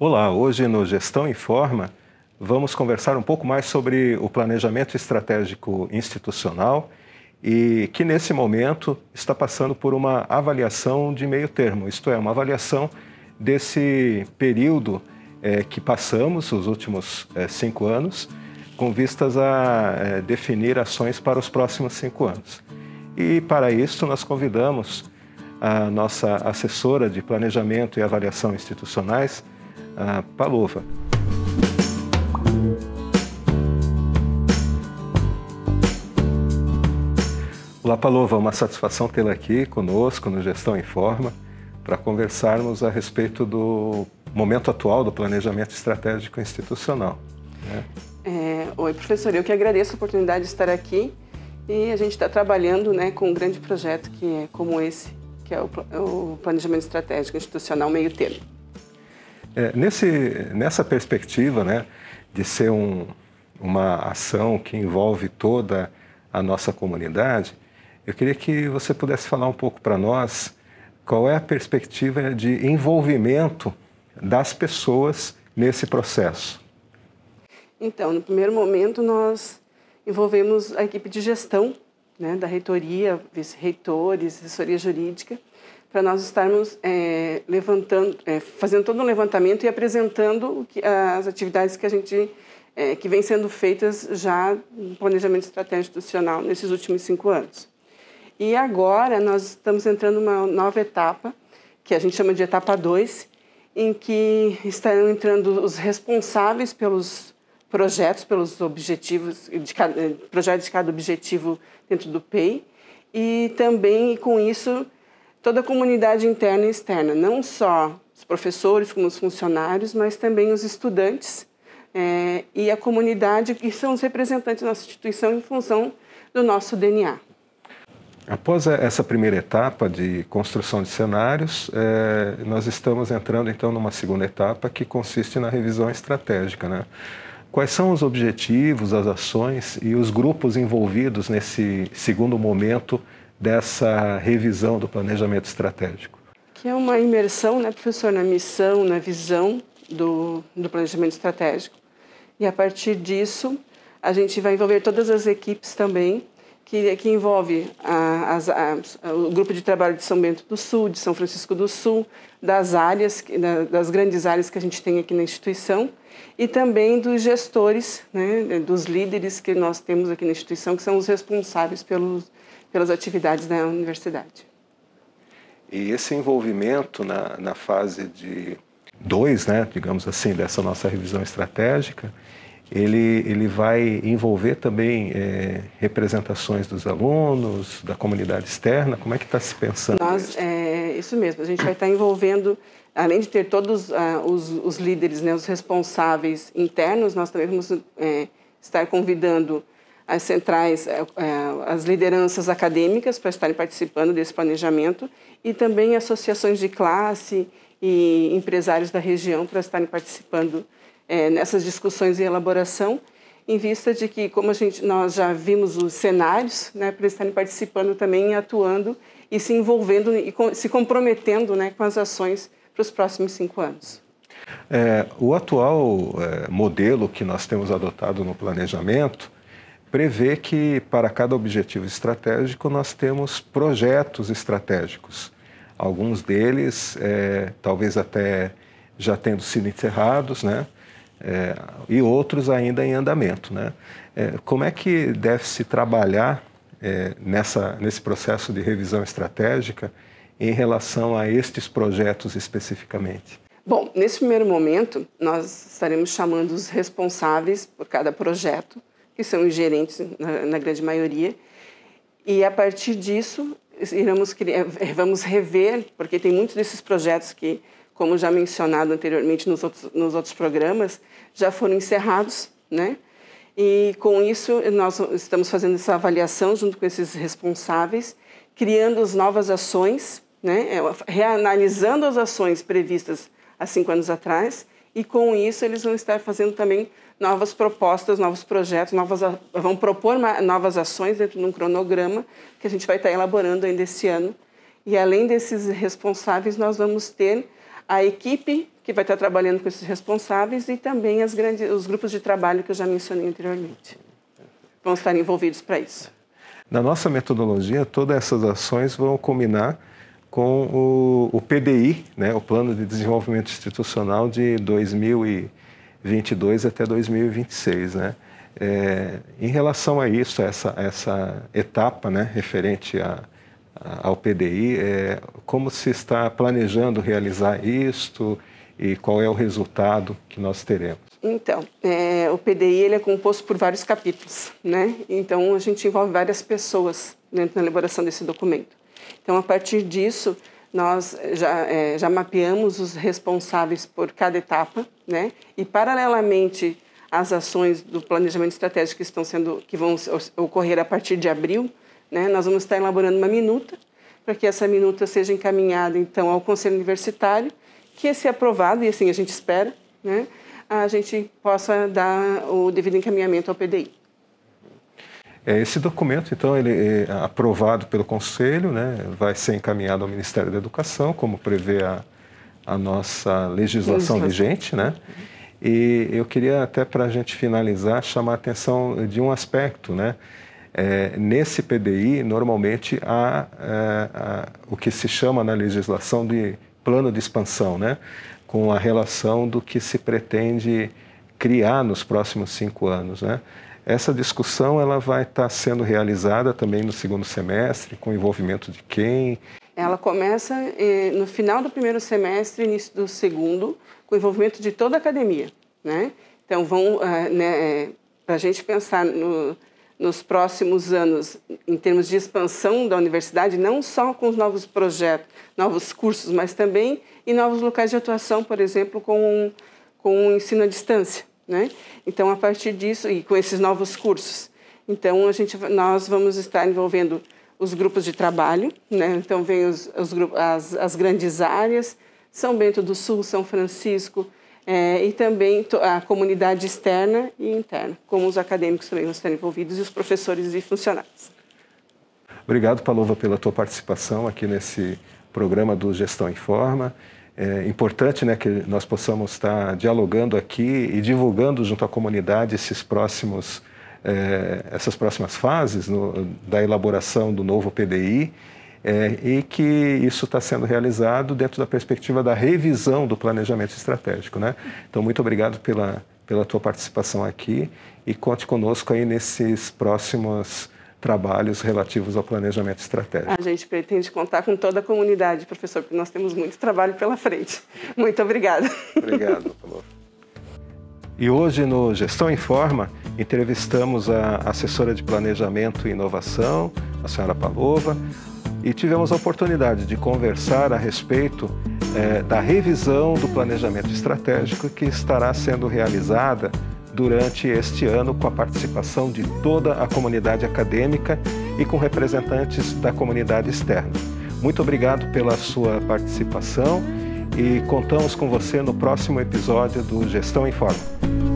Olá, hoje no Gestão em Forma vamos conversar um pouco mais sobre o planejamento estratégico institucional e que nesse momento está passando por uma avaliação de meio termo, isto é, uma avaliação desse período é, que passamos, os últimos é, cinco anos, com vistas a é, definir ações para os próximos cinco anos. E para isso nós convidamos a nossa assessora de Planejamento e Avaliação Institucionais, a Palova. Olá, Palova, uma satisfação tê-la aqui conosco no Gestão em Forma para conversarmos a respeito do momento atual do planejamento estratégico institucional. Né? É, oi, professor, eu que agradeço a oportunidade de estar aqui e a gente está trabalhando né, com um grande projeto que é como esse, que é o, o planejamento estratégico institucional meio termo. É, nesse, nessa perspectiva né, de ser um, uma ação que envolve toda a nossa comunidade, eu queria que você pudesse falar um pouco para nós qual é a perspectiva de envolvimento das pessoas nesse processo. Então, no primeiro momento, nós envolvemos a equipe de gestão né, da reitoria, vice-reitores, assessoria jurídica, para nós estarmos é, levantando, é, fazendo todo um levantamento e apresentando que, as atividades que a gente é, que vêm sendo feitas já no planejamento estratégico institucional nesses últimos cinco anos. E agora nós estamos entrando numa nova etapa, que a gente chama de etapa 2, em que estarão entrando os responsáveis pelos projetos, pelos objetivos, de cada, é, projetos de cada objetivo dentro do PEI, e também com isso toda a comunidade interna e externa, não só os professores, como os funcionários, mas também os estudantes é, e a comunidade, que são os representantes da nossa instituição em função do nosso DNA. Após é, essa primeira etapa de construção de cenários, é, nós estamos entrando então numa segunda etapa que consiste na revisão estratégica. Né? Quais são os objetivos, as ações e os grupos envolvidos nesse segundo momento dessa revisão do planejamento estratégico. Que é uma imersão, né, professor, na missão, na visão do, do planejamento estratégico. E a partir disso, a gente vai envolver todas as equipes também, que, que envolve a, as, a, o grupo de trabalho de São Bento do Sul, de São Francisco do Sul, das áreas, das grandes áreas que a gente tem aqui na instituição, e também dos gestores, né, dos líderes que nós temos aqui na instituição, que são os responsáveis pelos, pelas atividades da universidade. E esse envolvimento na, na fase de dois, né, digamos assim, dessa nossa revisão estratégica, ele, ele vai envolver também é, representações dos alunos, da comunidade externa? Como é que está se pensando Nós, isso? É, isso mesmo, a gente vai estar tá envolvendo, além de ter todos ah, os, os, líderes, né, os responsáveis internos, nós também vamos é, estar convidando as centrais, é, é, as lideranças acadêmicas para estarem participando desse planejamento e também associações de classe e empresários da região para estarem participando é, nessas discussões e elaboração, em vista de que, como a gente, nós já vimos os cenários, né, para estarem participando também, atuando e se envolvendo e se comprometendo né, com as ações para os próximos cinco anos. É, o atual é, modelo que nós temos adotado no planejamento prevê que para cada objetivo estratégico nós temos projetos estratégicos. Alguns deles, é, talvez até já tendo sido encerrados, né? É, e outros ainda em andamento, né? É, como é que deve se trabalhar é, nessa, nesse processo de revisão estratégica em relação a estes projetos especificamente? Bom, nesse primeiro momento, nós estaremos chamando os responsáveis por cada projeto que são os gerentes, na, na grande maioria. E a partir disso, iremos criar, eh, eh, vamos rever, porque tem muitos desses projetos que, como já mencionado anteriormente nos outros, nos outros programas, já foram encerrados, né? E com isso, nós estamos fazendo essa avaliação junto com esses responsáveis, criando as novas ações, né? É, reanalisando as ações previstas há cinco anos atrás, e com isso eles vão estar fazendo também novas propostas, novos projetos, novas, vão propor novas ações dentro de um cronograma que a gente vai estar elaborando ainda esse ano. E além desses responsáveis, nós vamos ter a equipe que vai estar trabalhando com esses responsáveis e também as grandes, os grupos de trabalho que eu já mencionei anteriormente. Vão estar envolvidos para isso. Na nossa metodologia, todas essas ações vão combinar com o, o PDI, né, o Plano de Desenvolvimento Institucional de 2000 e 22 até 2026, né? É, em relação a isso, essa, essa etapa né, referente a, a, ao PDI, é, como se está planejando realizar isto e qual é o resultado que nós teremos? Então, é, o PDI ele é composto por vários capítulos, né? Então, a gente envolve várias pessoas dentro da elaboração desse documento. Então, a partir disso, nós já, é, já mapeamos os responsáveis por cada etapa, né? E paralelamente às ações do planejamento estratégico que estão sendo, que vão ocorrer a partir de abril, né? Nós vamos estar elaborando uma minuta para que essa minuta seja encaminhada então ao conselho universitário, que se aprovado e assim a gente espera, né? A gente possa dar o devido encaminhamento ao PDI. É, esse documento, então, ele é aprovado pelo Conselho, né, vai ser encaminhado ao Ministério da Educação, como prevê a, a nossa legislação, vigente, né? E eu queria até para a gente finalizar chamar a atenção de um aspecto, né? É, nesse PDI, normalmente há, é, há o que se chama na legislação de plano de expansão, né? Com a relação do que se pretende criar nos próximos cinco anos, né? Essa discussão ela vai estar tá sendo realizada também no segundo semestre, com envolvimento de quem? Ela começa eh, no final do primeiro semestre, início do segundo, com envolvimento de toda a academia. Né? Então, vão eh, né, eh, para a gente pensar no, nos próximos anos, em termos de expansão da universidade, não só com os novos projetos, novos cursos, mas também em novos locais de atuação, por exemplo, com, com o ensino à distância. Né? Então, a partir disso, e com esses novos cursos, então a gente, nós vamos estar envolvendo os grupos de trabalho, né? então vem os, os, as, as, grandes áreas, São Bento do Sul, São Francisco, é, e também a comunidade externa e interna, como os acadêmicos também vão estar envolvidos, e os professores e funcionários. Obrigado, Palova, pela tua participação aqui nesse programa do Gestão em Forma é importante né, que nós possamos estar dialogando aqui e divulgando junto à comunidade esses próximos, é, essas próximas fases no, da elaboração do novo PDI é, e que isso está sendo realizado dentro da perspectiva da revisão do planejamento estratégico. Né? Então, muito obrigado pela, pela tua participação aqui e conte conosco aí nesses próximos trabalhos relativos ao planejamento estratégico. A gente pretende contar com toda a comunidade, professor, porque nós temos muito trabalho pela frente. Muito obrigada. Obrigado, E hoje no Gestão Informa entrevistamos a assessora de Planejamento e Inovação, a senhora Palova, e tivemos a oportunidade de conversar a respeito eh, da revisão do planejamento estratégico que estará sendo realizada durante este ano com a participação de toda a comunidade acadêmica e com representantes da comunidade externa. Muito obrigado pela sua participação e contamos com você no próximo episódio do Gestão em Forma.